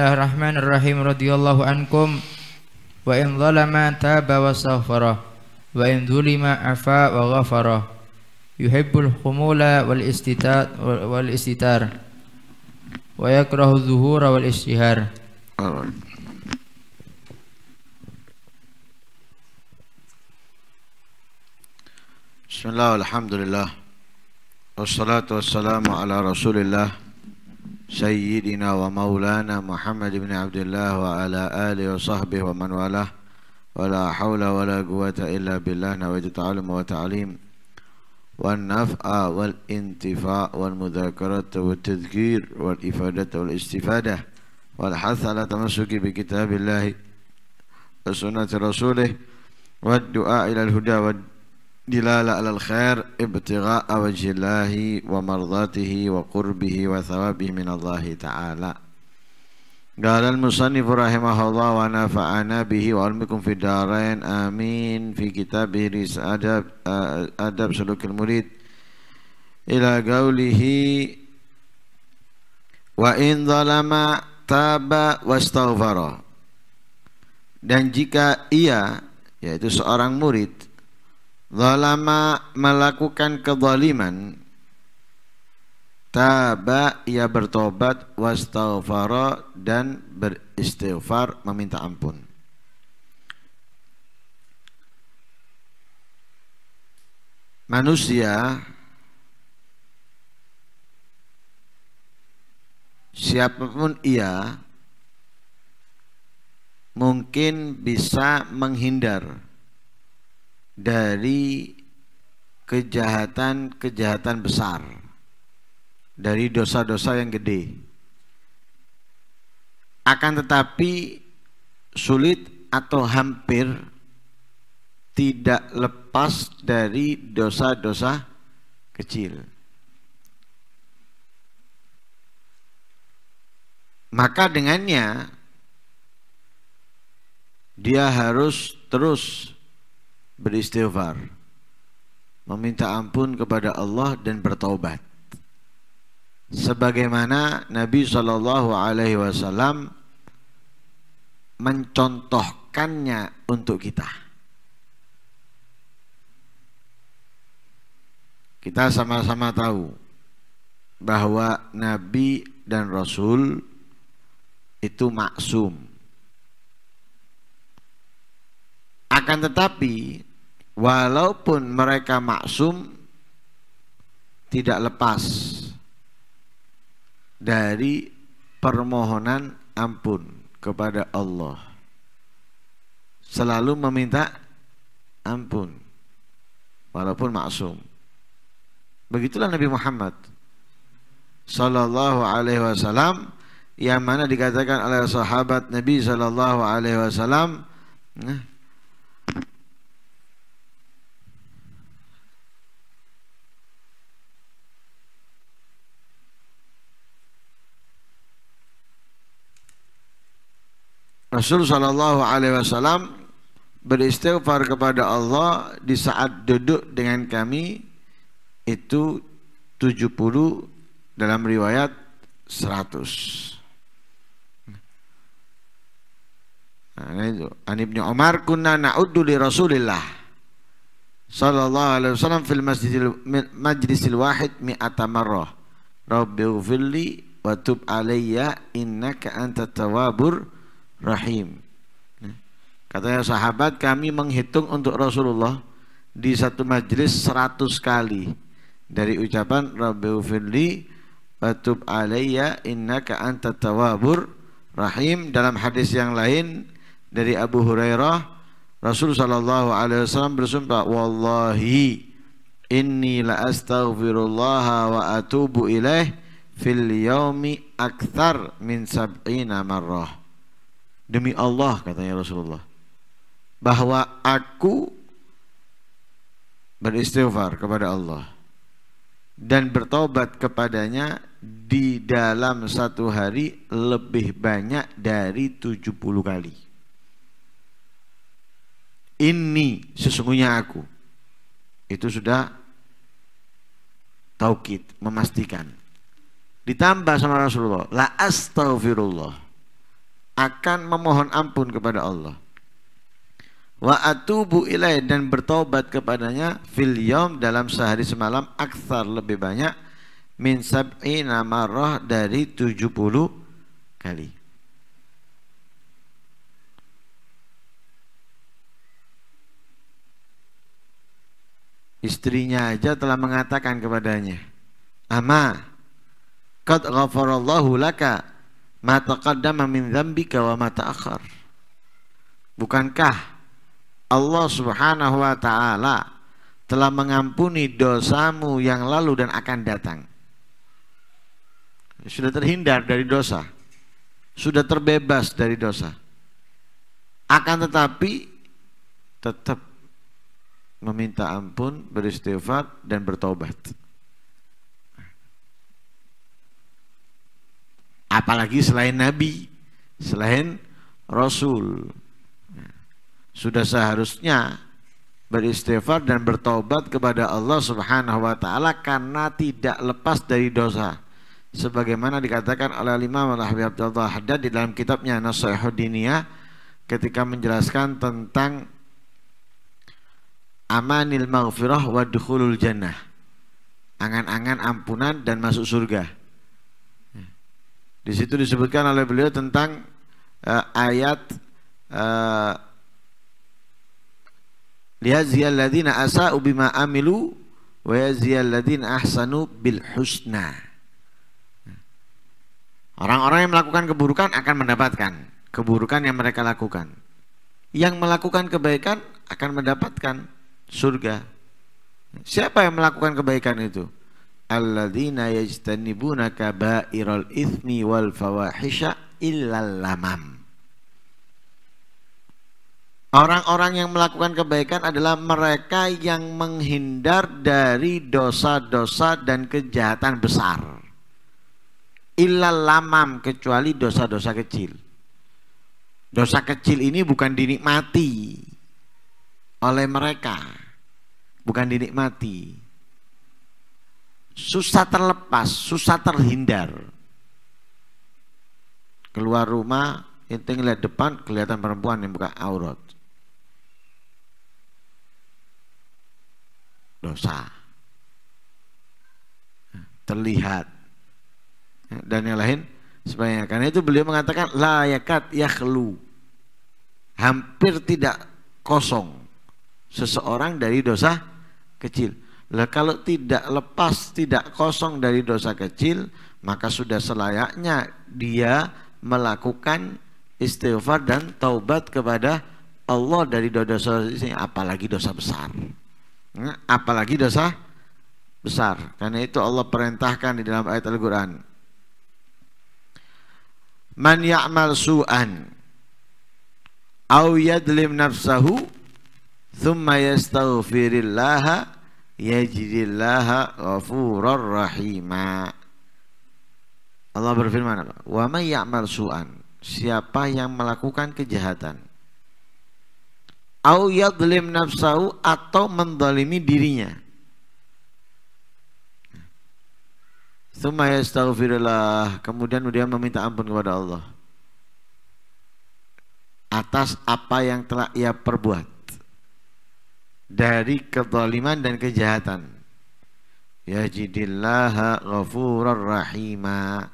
Bismillahirrahmanirrahim radhiyallahu ankum wa in zalama taba wa saghfara wa in zulima afa wa ghafara yuhibbul khumula wal istitar wal istitar wa yakrahu dhuhura wal istihar Bismillah walhamdulillah Wassalatu wassalamu ala rasulillah سيدنا ومولانا محمد بن عبد الله وعلى آله وصحبه ومن والاه ولا حول ولا قوة إلا بالله نويت التعلم والتعليم والنفع والانتفاع والمذاكرة والتذكير والإفادة والاستفادة والحث على تمسك بكتاب الله وسنة رسوله والدعاء إلى الهدى والدعاء dilala alal khair ibtigha'a wajhillahi wa mardatihi wa qurbihi wa thawabihi minallahi ta'ala قال المصنف رحمه الله ونفعنا به وعلمكم في الدارين آمين في كتابه ريس أدب أدب سلوك المريد إلى قوله وإن ظلم تاب واستغفر dan jika ia yaitu seorang murid Zalama melakukan kezaliman Taba ia bertobat wastaghfara dan beristighfar meminta ampun. Manusia siapapun ia mungkin bisa menghindar dari kejahatan-kejahatan besar dari dosa-dosa yang gede akan tetapi sulit atau hampir tidak lepas dari dosa-dosa kecil maka dengannya dia harus terus beristighfar, meminta ampun kepada Allah dan bertaubat. Sebagaimana Nabi Shallallahu Alaihi Wasallam mencontohkannya untuk kita. Kita sama-sama tahu bahwa Nabi dan Rasul itu maksum. Akan tetapi walaupun mereka maksum tidak lepas dari permohonan ampun kepada Allah selalu meminta ampun walaupun maksum begitulah Nabi Muhammad sallallahu alaihi wasallam yang mana dikatakan oleh sahabat Nabi sallallahu alaihi wasallam nah, Rasul Shallallahu Alaihi Wasallam beristighfar kepada Allah di saat duduk dengan kami itu 70 dalam riwayat 100. Nah, itu. An kunna na'uddu li Rasulillah sallallahu alaihi wasallam fil masjidil majlisil wahid mi'ata marrah. Rabbighfirli wa tub alayya innaka anta tawwabur rahim. Ya. Katanya sahabat kami menghitung untuk Rasulullah di satu majlis seratus kali dari ucapan Rabbiu firli Batub alayya innaka anta tawabur rahim dalam hadis yang lain dari Abu Hurairah Rasul sallallahu alaihi wasallam bersumpah wallahi inni la astaghfirullah wa atubu ilaih fil yaumi akthar min sab'ina marrah Demi Allah katanya Rasulullah bahwa aku beristighfar kepada Allah dan bertobat kepadanya di dalam satu hari lebih banyak dari 70 kali. Ini sesungguhnya aku. Itu sudah taukid, memastikan. Ditambah sama Rasulullah, la astaghfirullah akan memohon ampun kepada Allah. Wa atubu ilai dan bertobat kepadanya fil yom dalam sehari semalam aksar lebih banyak min sab'i namarah dari 70 kali. Istrinya aja telah mengatakan kepadanya, "Ama, qad ghafarallahu laka Mata kada min dzambika wa mata Bukankah Allah Subhanahu wa taala telah mengampuni dosamu yang lalu dan akan datang? Sudah terhindar dari dosa. Sudah terbebas dari dosa. Akan tetapi tetap meminta ampun, beristighfar dan bertobat. apalagi selain nabi selain rasul sudah seharusnya beristighfar dan bertobat kepada Allah Subhanahu wa taala karena tidak lepas dari dosa sebagaimana dikatakan oleh Imam Al-Habib Abdullah Haddad di dalam kitabnya Nasihudiniyah ketika menjelaskan tentang amanil maghfirah wa dukhulul jannah angan-angan ampunan dan masuk surga di situ disebutkan oleh beliau tentang uh, ayat uh, eh, liyaziyal ladina asa ubima amilu wa ladina ahsanu bil husna. Orang-orang yang melakukan keburukan akan mendapatkan keburukan yang mereka lakukan. Yang melakukan kebaikan akan mendapatkan surga. Siapa yang melakukan kebaikan itu? alladzina yajtanibuna kabairal ithmi wal fawahisha illal lamam. Orang-orang yang melakukan kebaikan adalah mereka yang menghindar dari dosa-dosa dan kejahatan besar. Illal lamam kecuali dosa-dosa kecil. Dosa kecil ini bukan dinikmati oleh mereka, bukan dinikmati susah terlepas, susah terhindar. Keluar rumah, inti ngeliat depan kelihatan perempuan yang buka aurat. Dosa. Terlihat. Dan yang lain sebenarnya. Karena itu beliau mengatakan layakat yakhlu. Hampir tidak kosong seseorang dari dosa kecil lah kalau tidak lepas, tidak kosong dari dosa kecil, maka sudah selayaknya dia melakukan istighfar dan taubat kepada Allah dari dosa-dosa ini, apalagi dosa besar. Hmm, apalagi dosa besar. Karena itu Allah perintahkan di dalam ayat Al-Qur'an. Man ya'mal su'an au yadlim nafsahu thumma yastaghfirillaha yajidillaha ghafurar rahima. Allah berfirman apa? Wa may ya'mal su'an. Siapa yang melakukan kejahatan au yadhlim nafsahu atau mendzalimi dirinya Thumma yastaghfirullah kemudian dia meminta ampun kepada Allah atas apa yang telah ia perbuat dari kezaliman dan kejahatan. Yajidillaha ghafurur rahima.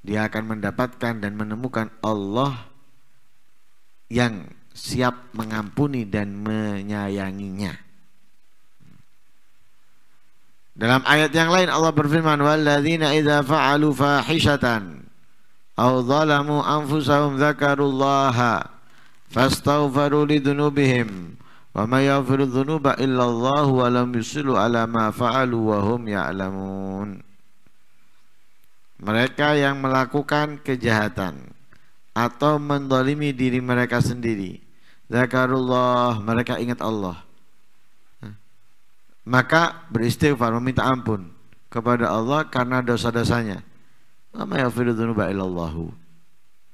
Dia akan mendapatkan dan menemukan Allah yang siap mengampuni dan menyayanginya. Dalam ayat yang lain Allah berfirman, "Walladzina idza fa'alu fahishatan aw zalamu anfusahum dzakarullaha" fastaghfiru lidzunubihim wa may yaghfiru dzunuba illallah wa lam yusilu ala ma fa'alu wa hum ya'lamun mereka yang melakukan kejahatan atau mendolimi diri mereka sendiri zakarullah mereka ingat Allah maka beristighfar meminta ampun kepada Allah karena dosa-dosanya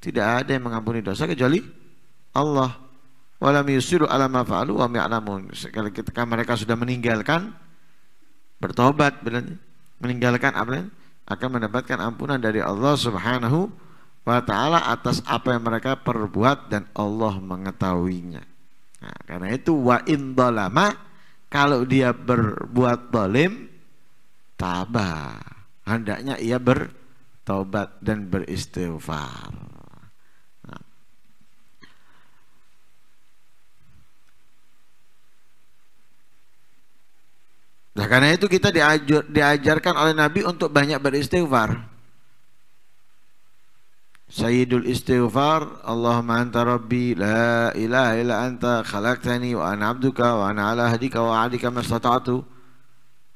tidak ada yang mengampuni dosa kecuali Allah walam yusiru ala ma fa'alu wa mi'alamun Sekali ketika mereka sudah meninggalkan bertobat berarti meninggalkan apa akan mendapatkan ampunan dari Allah Subhanahu wa taala atas apa yang mereka perbuat dan Allah mengetahuinya. Nah, karena itu wa in dolama, kalau dia berbuat dolim tabah hendaknya ia bertobat dan beristighfar. Nah, karena itu kita diajur, diajarkan oleh Nabi untuk banyak beristighfar. Sayyidul istighfar Allahumma anta rabbi la ilaha illa anta khalaqtani wa ana abduka wa ana ala hadika wa adika mastata'tu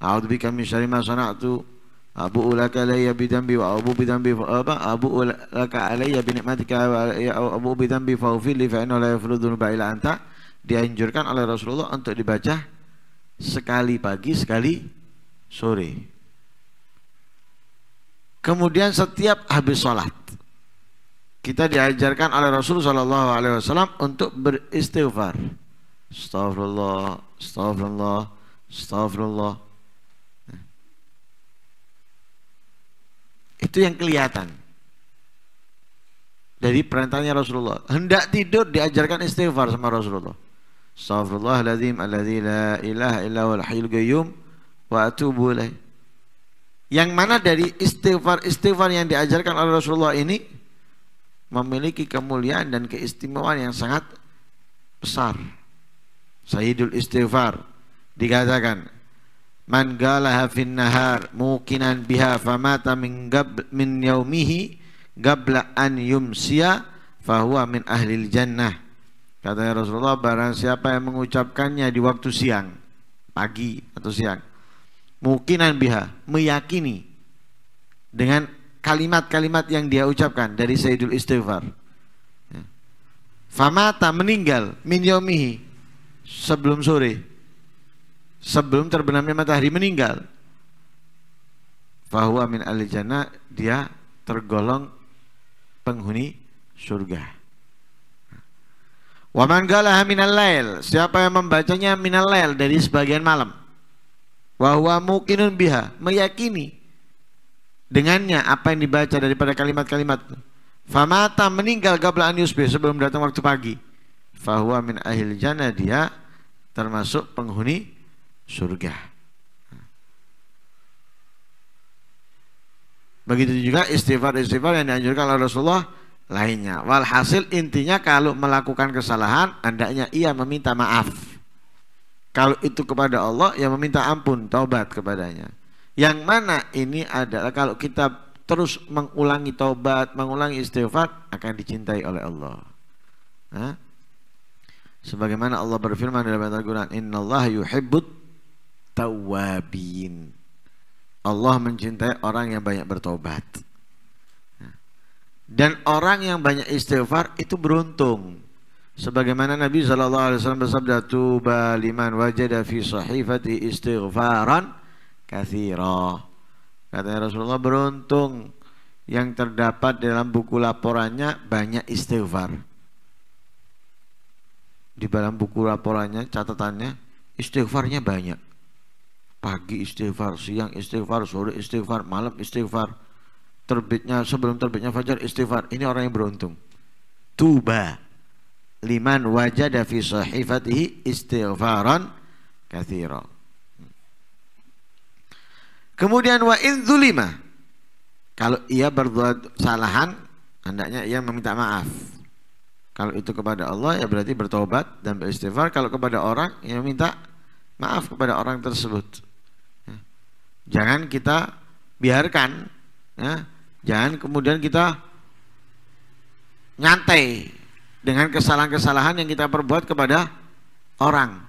a'udzu bika min syarri ma sana'tu abu ulaka alayya bi wa abu bi dhanbi fa aba abu ulaka alayya bi wa abu bi dhanbi fa ufili fa innahu la yaghfiru dhunuba anta dianjurkan oleh Rasulullah untuk dibaca sekali pagi, sekali sore. Kemudian setiap habis sholat kita diajarkan oleh Rasulullah saw untuk beristighfar. Astaghfirullah, Astaghfirullah, Astaghfirullah. Itu yang kelihatan dari perintahnya Rasulullah. Hendak tidur diajarkan istighfar sama Rasulullah ladzim alladzi la ilaha illa huwal hayyul qayyum wa atubu ilaih. Yang mana dari istighfar-istighfar yang diajarkan oleh Rasulullah ini memiliki kemuliaan dan keistimewaan yang sangat besar. Sayyidul istighfar dikatakan man galaha fin nahar mukinan biha famata min gab min yaumihi gabla an yumsiya fahuwa min ahlil jannah Kata ya Rasulullah, barang siapa yang mengucapkannya di waktu siang, pagi atau siang, mungkinan biha, meyakini dengan kalimat-kalimat yang dia ucapkan dari Sayyidul Istighfar. Ya. Famata meninggal min yaumihi sebelum sore. Sebelum terbenamnya matahari meninggal. Fahuwa min alijana dia tergolong penghuni surga. Waman man minal lail, siapa yang membacanya minal lail dari sebagian malam. Wahuwa mukinun biha, meyakini dengannya apa yang dibaca daripada kalimat-kalimat. Famata meninggal gabla an yusbih sebelum datang waktu pagi. Fahuwa min ahil jana dia termasuk penghuni surga. Begitu juga istighfar-istighfar yang dianjurkan oleh Rasulullah lainnya. Walhasil intinya kalau melakukan kesalahan, hendaknya ia meminta maaf. Kalau itu kepada Allah, ya meminta ampun, taubat kepadanya. Yang mana ini adalah kalau kita terus mengulangi taubat, mengulangi istighfar, akan dicintai oleh Allah. Hah? Sebagaimana Allah berfirman dalam Al-Quran, Inna Allah yuhibbut tawabin. Allah mencintai orang yang banyak bertobat. Dan orang yang banyak istighfar itu beruntung. Sebagaimana Nabi shallallahu alaihi wasallam bersabda, "Tuba liman wajada fi sahifati istighfaran kathira." Katanya Rasulullah beruntung yang terdapat dalam buku laporannya banyak istighfar. Di dalam buku laporannya, catatannya, istighfarnya banyak. Pagi istighfar, siang istighfar, sore istighfar, malam istighfar terbitnya sebelum terbitnya fajar istighfar ini orang yang beruntung tuba liman wajada fi sahifatihi istighfaran kathira kemudian wa in zulima kalau ia berbuat salahan, hendaknya ia meminta maaf kalau itu kepada Allah ya berarti bertobat dan beristighfar kalau kepada orang ya minta maaf kepada orang tersebut ya. jangan kita biarkan ya Jangan kemudian kita nyantai dengan kesalahan-kesalahan yang kita perbuat kepada orang.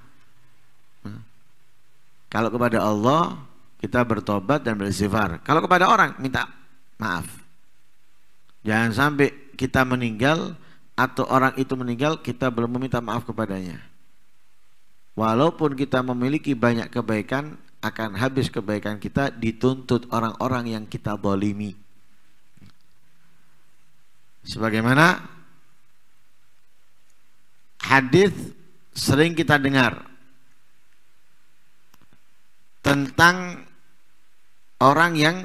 kalau kepada Allah kita bertobat dan beristighfar. Kalau kepada orang minta maaf. Jangan sampai kita meninggal atau orang itu meninggal kita belum meminta maaf kepadanya. Walaupun kita memiliki banyak kebaikan akan habis kebaikan kita dituntut orang-orang yang kita bolimi. Sebagaimana hadis sering kita dengar tentang orang yang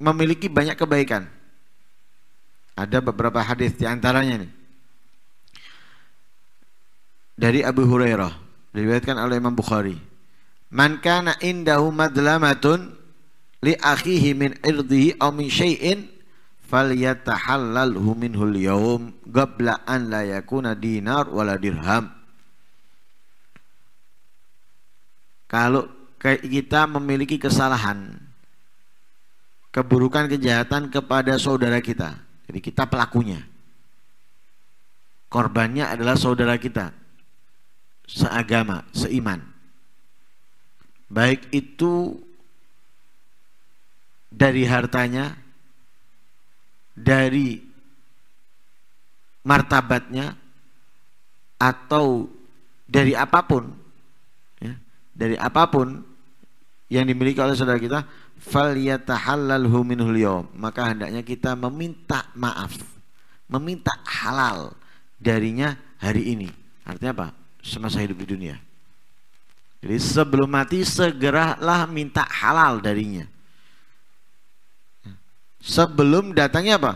memiliki banyak kebaikan. Ada beberapa hadis di antaranya nih. Dari Abu Hurairah, diriwayatkan oleh Imam Bukhari. Man kana indahu madlamatun li akhihi min irdihi aw min syai'in falyatahallalhu minhul yaum gabla an la yakuna dinar wala dirham kalau kita memiliki kesalahan keburukan kejahatan kepada saudara kita jadi kita pelakunya korbannya adalah saudara kita seagama, seiman baik itu dari hartanya dari martabatnya atau dari apapun ya, dari apapun yang dimiliki oleh saudara kita fal maka hendaknya kita meminta maaf meminta halal darinya hari ini artinya apa semasa hidup di dunia jadi sebelum mati segeralah minta halal darinya Sebelum datangnya apa?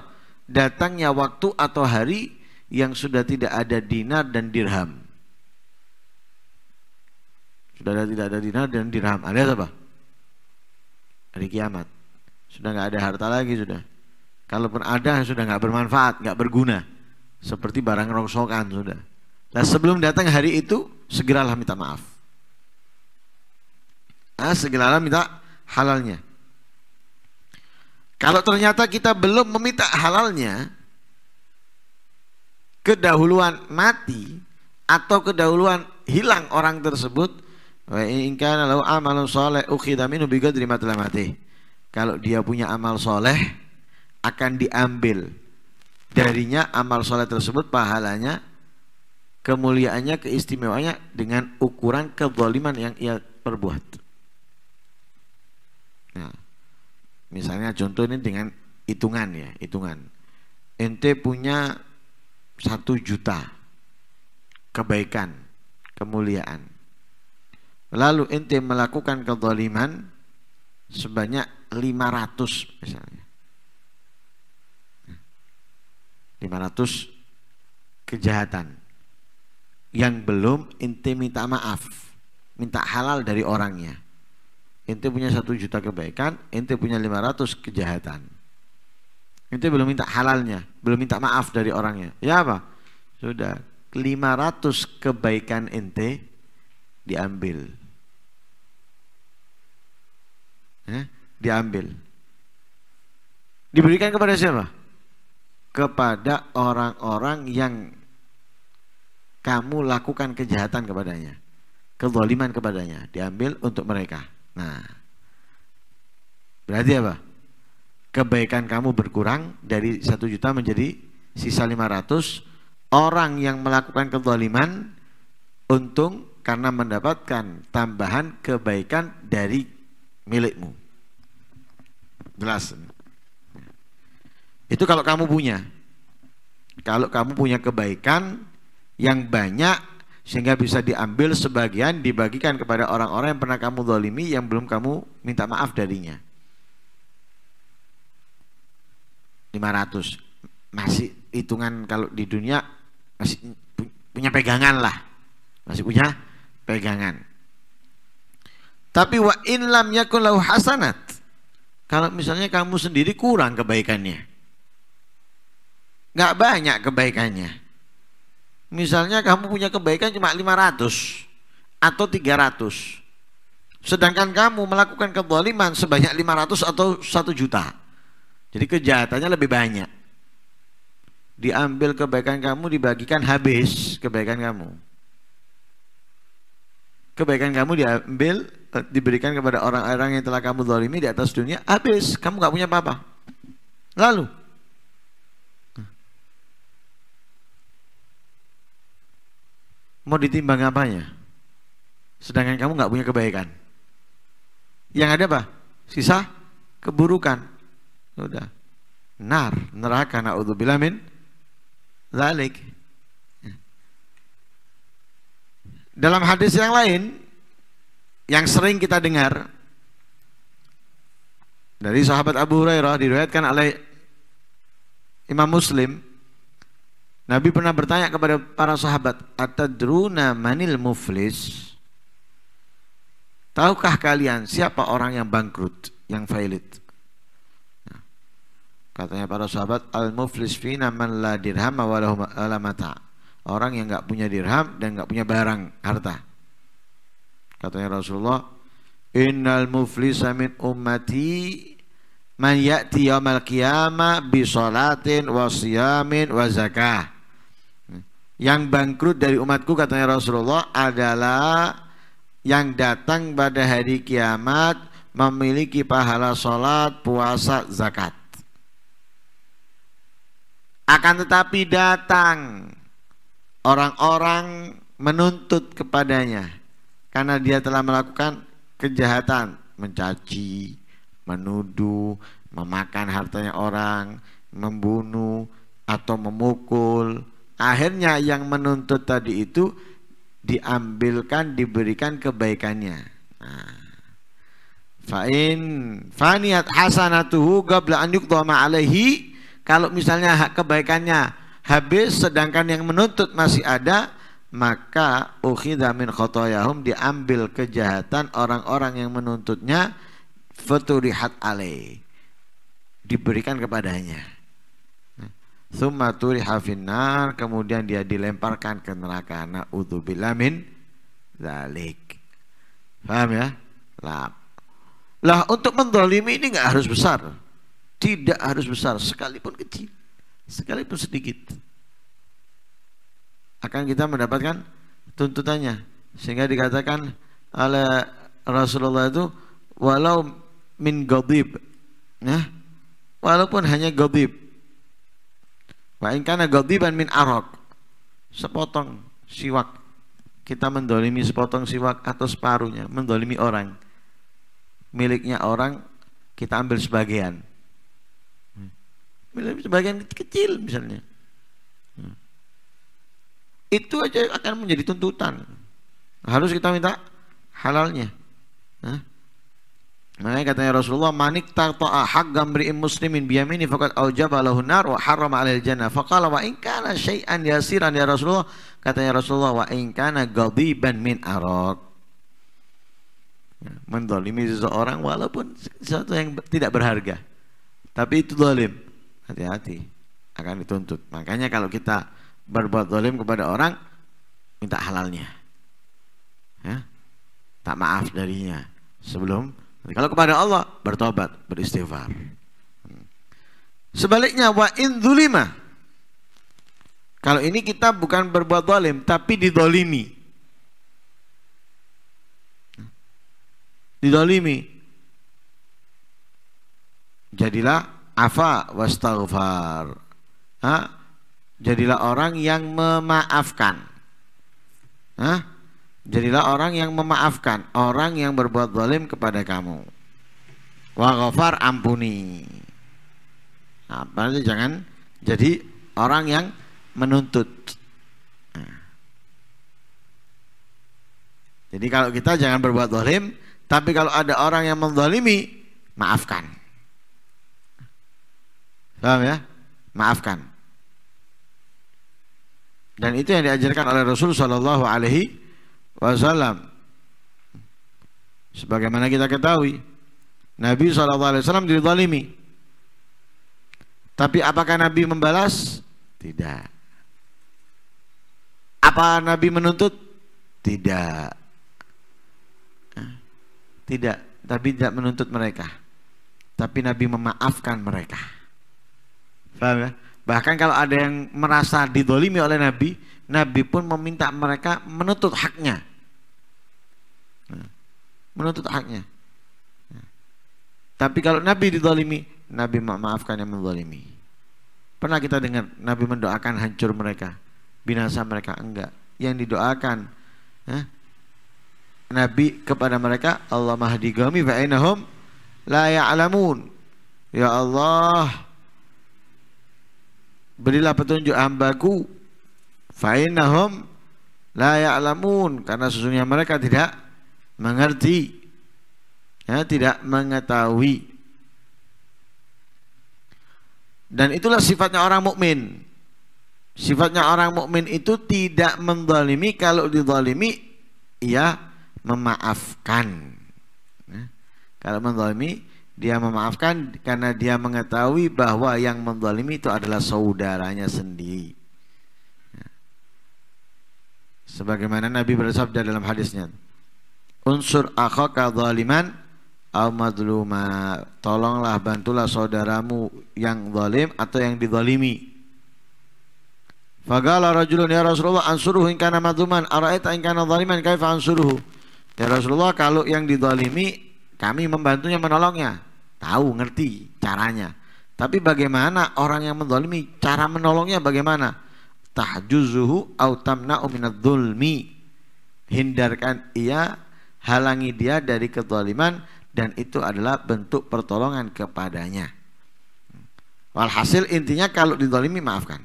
Datangnya waktu atau hari yang sudah tidak ada dinar dan dirham. Sudah tidak ada dinar dan dirham. Ada apa? Hari kiamat. Sudah nggak ada harta lagi sudah. Kalaupun ada sudah nggak bermanfaat, nggak berguna. Seperti barang rongsokan sudah. Nah sebelum datang hari itu segeralah minta maaf. Nah, segeralah minta halalnya. Kalau ternyata kita belum meminta halalnya, kedahuluan mati atau kedahuluan hilang orang tersebut, Kalau dia punya amal soleh akan diambil darinya amal soleh tersebut pahalanya kemuliaannya keistimewaannya dengan ukuran kezaliman yang ia perbuat. Misalnya contoh ini dengan hitungan ya, hitungan. Ente punya satu juta kebaikan, kemuliaan. Lalu ente melakukan kezaliman sebanyak 500 misalnya. 500 kejahatan yang belum ente minta maaf minta halal dari orangnya ente punya satu juta kebaikan, ente punya lima ratus kejahatan. Ente belum minta halalnya, belum minta maaf dari orangnya. Ya apa? Sudah lima ratus kebaikan ente diambil. Eh, diambil. Diberikan kepada siapa? Kepada orang-orang yang kamu lakukan kejahatan kepadanya, kezaliman kepadanya, diambil untuk mereka. Nah, berarti apa? Kebaikan kamu berkurang dari satu juta menjadi sisa 500 orang yang melakukan kezaliman untung karena mendapatkan tambahan kebaikan dari milikmu. Jelas. Itu kalau kamu punya. Kalau kamu punya kebaikan yang banyak sehingga bisa diambil sebagian dibagikan kepada orang-orang yang pernah kamu dolimi yang belum kamu minta maaf darinya 500 masih hitungan kalau di dunia masih punya pegangan lah masih punya pegangan tapi wa in lam yakun lahu hasanat kalau misalnya kamu sendiri kurang kebaikannya nggak banyak kebaikannya Misalnya kamu punya kebaikan cuma 500 atau 300. Sedangkan kamu melakukan kedzaliman sebanyak 500 atau 1 juta. Jadi kejahatannya lebih banyak. Diambil kebaikan kamu dibagikan habis kebaikan kamu. Kebaikan kamu diambil eh, diberikan kepada orang-orang yang telah kamu zalimi di atas dunia habis, kamu nggak punya apa-apa. Lalu Mau ditimbang apanya? Sedangkan kamu nggak punya kebaikan. Yang ada apa? Sisa keburukan. Sudah. Nar, neraka naudzubillah min zalik. Dalam hadis yang lain yang sering kita dengar dari sahabat Abu Hurairah diriwayatkan oleh Imam Muslim Nabi pernah bertanya kepada para sahabat, "Atadruna manil muflis?" Tahukah kalian siapa orang yang bangkrut, yang failit? Nah, katanya para sahabat, "Al-muflis fina man la dirham wa mata." Orang yang nggak punya dirham dan nggak punya barang, harta. Katanya Rasulullah, "Innal muflisa min ummati man ya'ti yaumal qiyamah bi wa siyamin wa zakah." yang bangkrut dari umatku katanya Rasulullah adalah yang datang pada hari kiamat memiliki pahala sholat, puasa, zakat. Akan tetapi datang orang-orang menuntut kepadanya karena dia telah melakukan kejahatan, mencaci, menuduh, memakan hartanya orang, membunuh atau memukul, Akhirnya yang menuntut tadi itu diambilkan, diberikan kebaikannya. Nah. Fa'in faniat hasanatuhu gabla anyuk yuqdama alaihi kalau misalnya hak kebaikannya habis sedangkan yang menuntut masih ada maka ukhidha min khotoyahum diambil kejahatan orang-orang yang menuntutnya futurihat alaih diberikan kepadanya Thumma turiha finnar Kemudian dia dilemparkan ke neraka Na'udzubillah min Zalik Paham ya? Lah, lah untuk mendolimi ini nggak harus besar Tidak harus besar Sekalipun kecil Sekalipun sedikit Akan kita mendapatkan tuntutannya Sehingga dikatakan oleh Rasulullah itu Walau min godib ya? Walaupun hanya godib Wa nah, in min arok Sepotong siwak. Kita mendolimi sepotong siwak atau separuhnya, mendolimi orang. Miliknya orang kita ambil sebagian. ambil hmm. sebagian kecil misalnya. Hmm. Itu aja akan menjadi tuntutan. Harus kita minta halalnya. Hah? Makanya katanya Rasulullah manik tarta'a hak imri'in muslimin biyamini fakat aujaba lahu nar wa haram alil jannah. Fakala wa in kana syai'an yasiran ya Rasulullah. Katanya Rasulullah wa in kana ghadiban min arad. Ya, Mendolimi seseorang walaupun sesuatu yang tidak berharga. Tapi itu dolim. Hati-hati akan dituntut. Makanya kalau kita berbuat dolim kepada orang minta halalnya. Ya. Tak maaf darinya sebelum kalau kepada Allah bertobat, beristighfar. Sebaliknya wa in Kalau ini kita bukan berbuat zalim tapi didolimi. Didolimi. Jadilah afa wastaghfar. taufar? Jadilah orang yang memaafkan. Hah? Jadilah orang yang memaafkan orang yang berbuat zalim kepada kamu. Wa ghafar ampuni. Apa nah, jangan jadi orang yang menuntut. Nah. Jadi kalau kita jangan berbuat zalim, tapi kalau ada orang yang menzalimi, maafkan. Paham ya? Maafkan. Dan itu yang diajarkan oleh Rasul Shallallahu alaihi wasallam. Sebagaimana kita ketahui, Nabi SAW dizalimi. Tapi apakah Nabi membalas? Tidak. Apa Nabi menuntut? Tidak. Eh, tidak, tapi tidak menuntut mereka. Tapi Nabi memaafkan mereka. Ya? Bahkan kalau ada yang merasa didolimi oleh Nabi, Nabi pun meminta mereka menuntut haknya. Menuntut haknya. Tapi kalau Nabi didolimi, Nabi maafkan yang mendolimi. Pernah kita dengar Nabi mendoakan hancur mereka, binasa mereka enggak. Yang didoakan eh, Nabi kepada mereka, Allah mahdi gami fa'inahum la ya'alamun. Ya Allah, berilah petunjuk hambaku fainahum la ya'lamun karena sesungguhnya mereka tidak mengerti ya tidak mengetahui dan itulah sifatnya orang mukmin sifatnya orang mukmin itu tidak mendolimi kalau didolimi ia memaafkan ya. kalau mendolimi dia memaafkan karena dia mengetahui bahwa yang mendolimi itu adalah saudaranya sendiri Sebagaimana Nabi bersabda dalam hadisnya. Unsur akhaka zaliman au madluma. Tolonglah bantulah saudaramu yang zalim atau yang dizalimi. Fagala rajulun ya Rasulullah ansuruhu in kana madluman araita in kana zaliman kaifa ansuruhu. Ya Rasulullah kalau yang dizalimi kami membantunya menolongnya. Tahu, ngerti caranya. Tapi bagaimana orang yang mendolimi, cara menolongnya bagaimana? tahjuzuhu au tamna'u minadh-dhulmi hindarkan ia halangi dia dari kezaliman dan itu adalah bentuk pertolongan kepadanya walhasil intinya kalau didolimi maafkan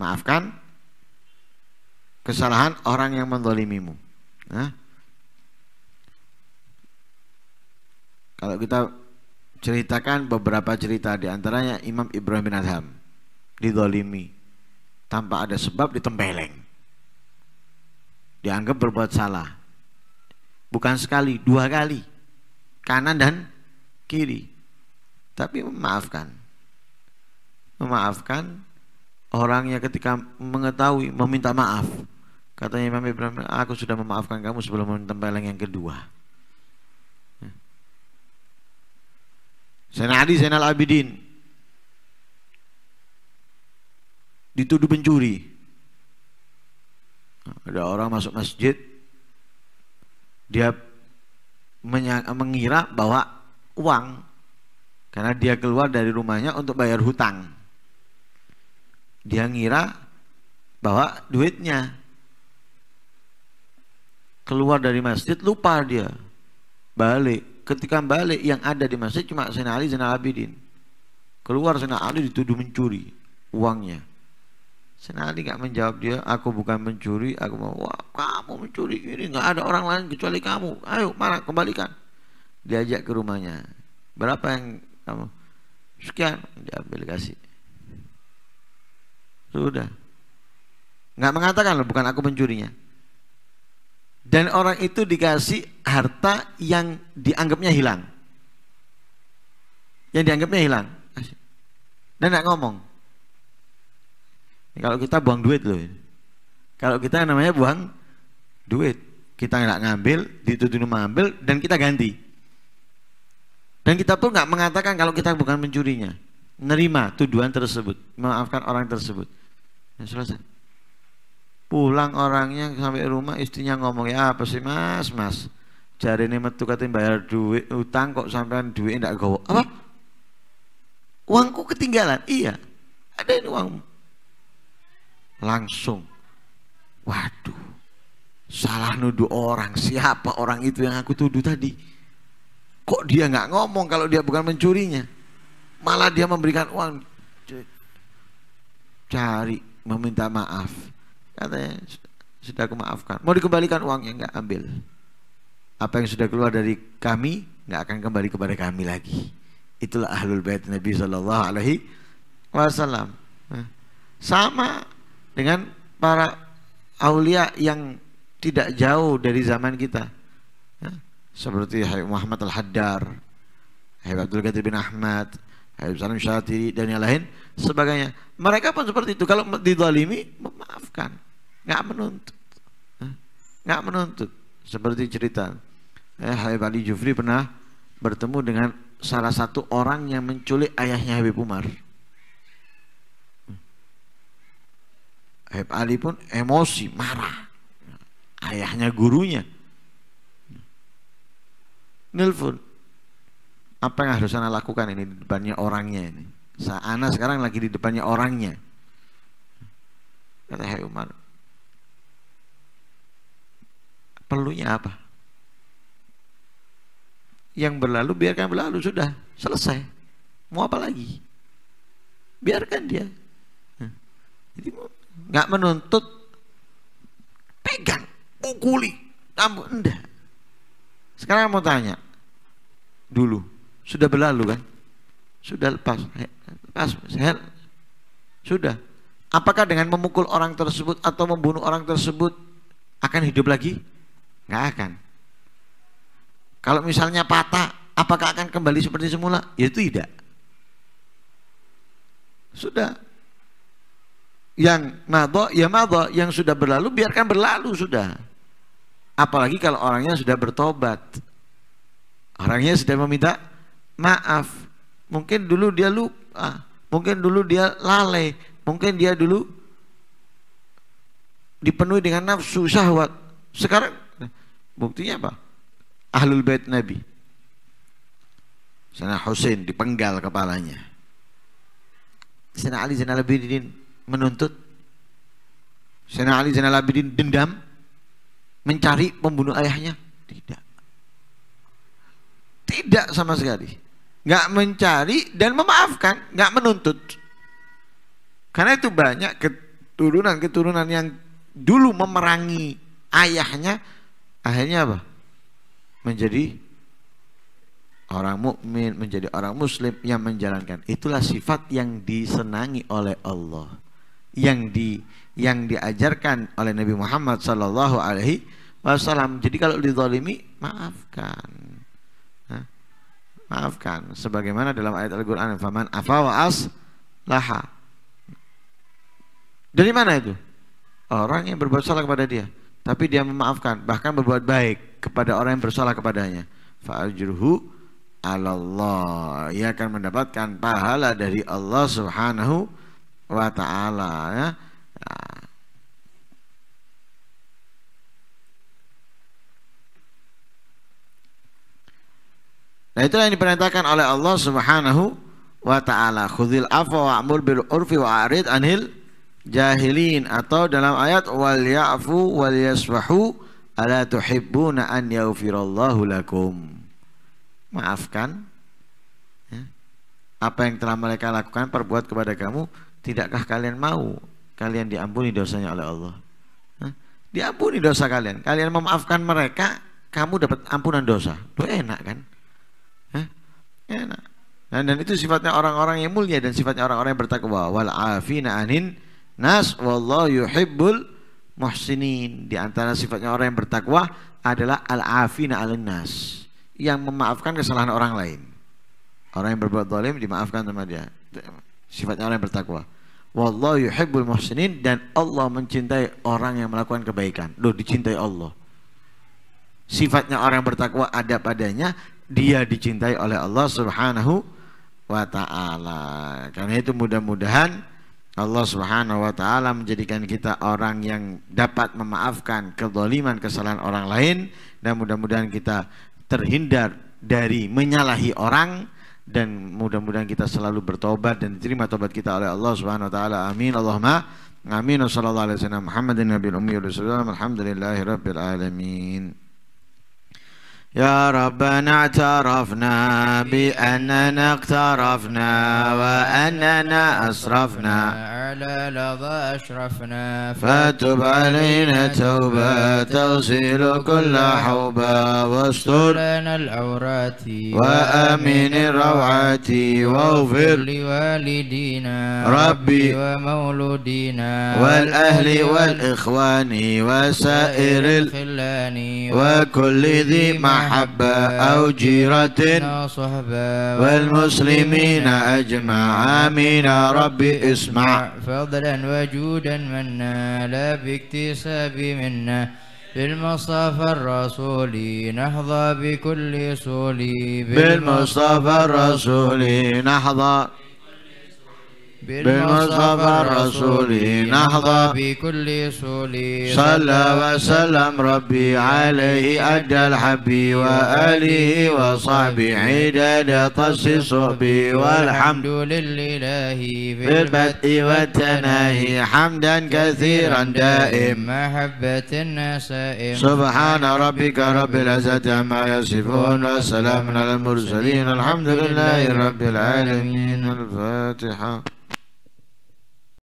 maafkan kesalahan orang yang mendolimimu nah, kalau kita ceritakan beberapa cerita diantaranya Imam Ibrahim bin Adham didolimi tanpa ada sebab ditempeleng dianggap berbuat salah bukan sekali dua kali kanan dan kiri tapi memaafkan memaafkan orang yang ketika mengetahui meminta maaf katanya Imam Ibrahim aku sudah memaafkan kamu sebelum menempeleng yang kedua ya. senadi Ali Zainal Abidin dituduh pencuri. Ada orang masuk masjid, dia mengira bahwa uang karena dia keluar dari rumahnya untuk bayar hutang. Dia ngira bahwa duitnya keluar dari masjid lupa dia balik ketika balik yang ada di masjid cuma Sayyidina Ali Zainal Abidin keluar Sayyidina Ali dituduh mencuri uangnya Senali nggak menjawab dia, aku bukan mencuri, aku mau, wah kamu mencuri ini nggak ada orang lain kecuali kamu. Ayo marah kembalikan. Diajak ke rumahnya. Berapa yang kamu? Sekian, diambil kasih. Sudah. Nggak mengatakan loh, bukan aku pencurinya. Dan orang itu dikasih harta yang dianggapnya hilang. Yang dianggapnya hilang. Dan nggak ngomong kalau kita buang duit loh. Ini. Kalau kita namanya buang duit, kita nggak ngambil, dituduh ngambil dan kita ganti. Dan kita pun nggak mengatakan kalau kita bukan mencurinya. Nerima tuduhan tersebut, memaafkan orang tersebut. Ya, selesai. Pulang orangnya sampai rumah istrinya ngomong ya apa sih mas mas jari ini metu katanya bayar duit utang kok sampean duit enggak gawa apa uangku ketinggalan iya ada ini uang langsung waduh salah nuduh orang siapa orang itu yang aku tuduh tadi kok dia nggak ngomong kalau dia bukan mencurinya malah dia memberikan uang cari meminta maaf katanya sudah aku maafkan mau dikembalikan uangnya nggak ambil apa yang sudah keluar dari kami nggak akan kembali kepada kami lagi itulah ahlul bait Nabi Shallallahu Alaihi Wasallam nah, sama dengan para aulia yang tidak jauh dari zaman kita ya, seperti Habib Muhammad Al-Haddar Habib Abdul Qadir bin Ahmad Habib Salim Syatiri dan yang lain sebagainya mereka pun seperti itu kalau didalimi memaafkan nggak menuntut ya, nggak menuntut seperti cerita eh, Habib Ali Jufri pernah bertemu dengan salah satu orang yang menculik ayahnya Habib Umar Habib Ali pun emosi, marah. Ayahnya gurunya. Nelfon. Apa yang harus anak lakukan ini di depannya orangnya ini? Ana sekarang lagi di depannya orangnya. Kata Hai Umar. Perlunya apa? Yang berlalu biarkan berlalu sudah selesai. Mau apa lagi? Biarkan dia. Jadi mau nggak menuntut pegang pukuli kamu enggak sekarang mau tanya dulu sudah berlalu kan sudah lepas lepas sehat sudah apakah dengan memukul orang tersebut atau membunuh orang tersebut akan hidup lagi nggak akan kalau misalnya patah apakah akan kembali seperti semula ya tidak sudah yang mado ya mado yang sudah berlalu biarkan berlalu sudah apalagi kalau orangnya sudah bertobat orangnya sudah meminta maaf mungkin dulu dia lupa mungkin dulu dia lalai mungkin dia dulu dipenuhi dengan nafsu syahwat sekarang buktinya apa ahlul bait nabi sana Husain dipenggal kepalanya sana Ali sana Abidin menuntut Sena Ali Zainal Abidin dendam mencari pembunuh ayahnya tidak tidak sama sekali nggak mencari dan memaafkan nggak menuntut karena itu banyak keturunan-keturunan yang dulu memerangi ayahnya akhirnya apa menjadi orang mukmin menjadi orang muslim yang menjalankan itulah sifat yang disenangi oleh Allah yang di yang diajarkan oleh Nabi Muhammad Shallallahu Alaihi Wasallam. Jadi kalau ditolimi maafkan, nah, maafkan. Sebagaimana dalam ayat Al-Quran, "Faman afawa as laha." Dari mana itu? Orang yang berbuat salah kepada dia, tapi dia memaafkan, bahkan berbuat baik kepada orang yang bersalah kepadanya. Fa'ajruhu Allah. Ia akan mendapatkan pahala dari Allah Subhanahu wa taala ya. Nah. Nah itulah yang diperintahkan oleh Allah Subhanahu wa taala. Khudil afwa wa'mur bil urfi wa arid Anhil jahilin atau dalam ayat wal ya'fu wal yasfahu ala tuhibbuna an yaufirallahu lakum. Maafkan ya, apa yang telah mereka lakukan perbuat kepada kamu Tidakkah kalian mau kalian diampuni dosanya oleh Allah? Diampuni dosa kalian. Kalian memaafkan mereka, kamu dapat ampunan dosa. Itu enak kan? Hah? Enak. Dan, dan itu sifatnya orang-orang yang mulia dan sifatnya orang-orang yang bertakwa. Wal afina anin nas wallahu yuhibbul muhsinin. Di antara sifatnya orang yang bertakwa adalah al afina alin nas yang memaafkan kesalahan orang lain. Orang yang berbuat dolim dimaafkan sama dia. Sifatnya orang yang bertakwa. Wallahu yuhibbul muhsinin dan Allah mencintai orang yang melakukan kebaikan. Loh dicintai Allah. Sifatnya orang yang bertakwa ada padanya, dia dicintai oleh Allah Subhanahu wa taala. Karena itu mudah-mudahan Allah Subhanahu wa taala menjadikan kita orang yang dapat memaafkan kedoliman kesalahan orang lain dan mudah-mudahan kita terhindar dari menyalahi orang dan mudah-mudahan kita selalu bertobat dan diterima tobat kita oleh Allah Subhanahu wa taala. Amin. Allahumma amin. Wassallallahu alaihi wasallam Muhammadin nabiyil ummi wa sallam. Alhamdulillahirabbil alamin. يا ربنا اعترفنا بأننا اقترفنا وأننا أسرفنا على لظى أشرفنا فتب علينا توبة تغسل كل حوبة واستر لنا العورات وأمن الروعات واغفر لوالدينا ربي ومولودينا والأهل والإخوان وسائر الخلان وكل ذي محب حبة أو جيرة والمسلمين أجمع آمين ربي اسمع فضلا وجودا منا لا باكتساب منا بالمصطفى الرسول نحظى بكل سولي بالمصطفى الرسول نحظى بالمصطفى الرسول نهضى بكل سولي صلى وسلم ربي عليه أدى الحب وآله وصحبه عداد طس صحبي والحمد لله في البدء والتناهي حمدا كثيرا دائم محبة النسائم سبحان ربك رب العزة ما يصفون وسلام على المرسلين الحمد لله رب العالمين الفاتحة